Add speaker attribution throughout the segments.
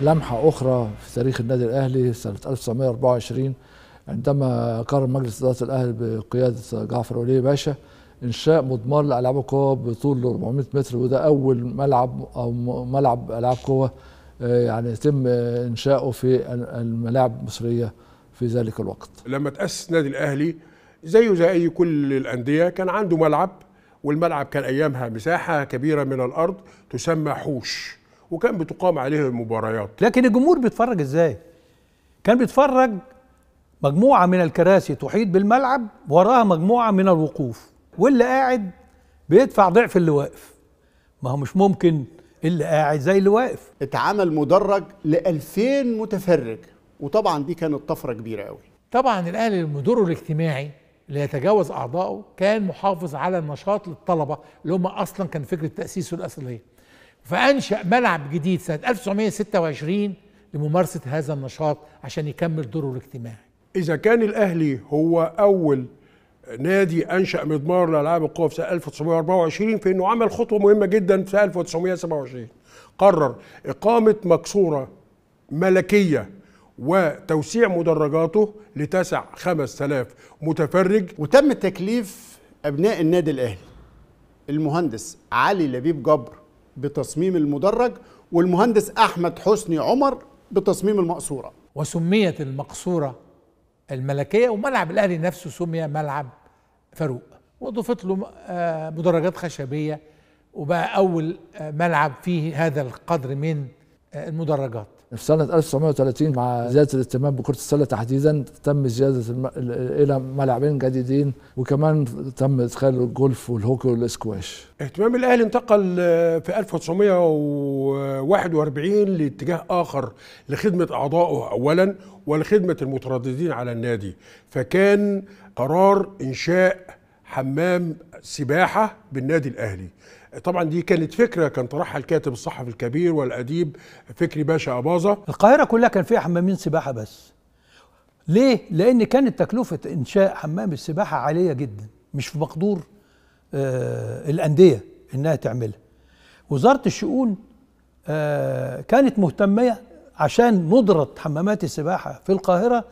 Speaker 1: لمحة أخرى في تاريخ النادي الأهلي سنة 1924 عندما قرر مجلس إدارة الأهلي بقيادة جعفر ولي باشا إنشاء مضمار لألعاب القوى بطول 400 متر وده أول ملعب أو ملعب ألعاب قوى آه، يعني يتم إنشاؤه في الملاعب المصرية في ذلك الوقت
Speaker 2: لما تأسس النادي الأهلي زيه زي أي كل الأندية كان عنده ملعب والملعب كان أيامها مساحة كبيرة من الأرض تسمى حوش وكان بتقام عليه المباريات لكن الجمهور بيتفرج ازاي كان بيتفرج مجموعة من
Speaker 3: الكراسي تحيط بالملعب وراها مجموعة من الوقوف واللي قاعد بيدفع ضعف اللي واقف ما هو مش ممكن اللي قاعد زي اللي واقف اتعمل مدرج
Speaker 4: ل 2000 متفرج وطبعا دي كانت طفرة كبيرة قوي
Speaker 5: طبعا الاهلي المدير الاجتماعي اللي يتجاوز اعضائه كان محافظ على النشاط للطلبه اللي هم اصلا كان فكره تاسيسه الاصليه فأنشأ ملعب جديد سنة 1926 لممارسة هذا النشاط عشان يكمل دوره الاجتماعي
Speaker 2: إذا كان الأهلي هو أول نادي أنشأ مضمار لألعاب القوى في سنة 1924 فإنه عمل خطوة مهمة جدا في 1927 قرر إقامة مكسوره ملكية وتوسيع مدرجاته لتسع 5000 متفرج وتم تكليف أبناء النادي الأهلي
Speaker 4: المهندس علي لبيب جبر بتصميم المدرج والمهندس احمد حسني
Speaker 5: عمر بتصميم المقصوره وسميت المقصوره الملكيه وملعب الاهلي نفسه سمي ملعب فاروق واضيفت له آه، مدرجات خشبيه وبقى اول آه، ملعب فيه هذا القدر من آه، المدرجات
Speaker 1: في سنة 1930 مع زيادة الاهتمام بكرة السلة تحديدا تم زيادة إلى ملعبين جديدين وكمان تم إدخال الجولف والهوكي والإسكواش
Speaker 2: اهتمام الأهلي انتقل آه، في 1941 لاتجاه آخر لخدمة أعضائه أولا ولخدمة المترددين على النادي فكان قرار إنشاء حمام سباحة بالنادي الأهلي طبعا دي كانت فكره كان طرحها الكاتب الصحفي الكبير والاديب فكري باشا اباظه القاهره كلها كان فيها حمامين سباحه بس ليه لان كانت تكلفه
Speaker 3: انشاء حمام السباحه عاليه جدا مش في مقدور آه الانديه انها تعملها وزاره الشؤون آه كانت مهتمه عشان ندره حمامات السباحه في القاهره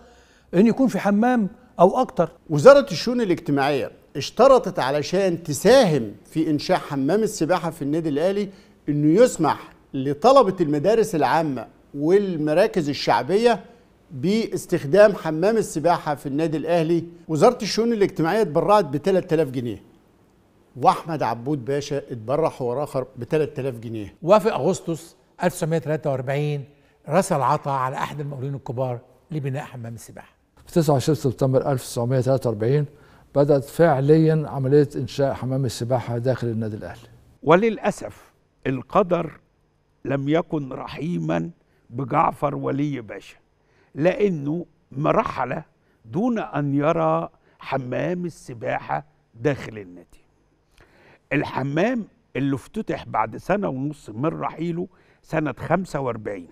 Speaker 3: ان يكون في حمام
Speaker 4: او اكتر وزاره الشؤون الاجتماعيه اشترطت علشان تساهم في انشاء حمام السباحه في النادي الاهلي انه يسمح لطلبه المدارس العامه والمراكز الشعبيه باستخدام حمام السباحه في النادي الاهلي وزاره الشؤون الاجتماعيه اتبرعت ب 3000 جنيه واحمد عبود باشا اتبرع حوار اخر ب 3000 جنيه
Speaker 5: وفي اغسطس 1943 رسل عطا على احد المقاولين الكبار لبناء حمام السباحه
Speaker 1: في 29 سبتمبر 1943 بدأت فعليا عملية إنشاء حمام السباحة داخل النادي الأهلي
Speaker 3: وللأسف القدر لم يكن رحيما بجعفر ولي باشا لأنه مرحلة دون أن يرى حمام السباحة داخل النادي الحمام اللي افتتح بعد سنة ونص من رحيله سنة 45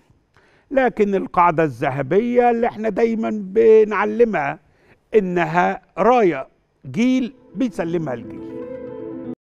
Speaker 3: لكن القاعدة الذهبية اللي احنا دايما بنعلمها انها راية جيل بيسلمها الجيل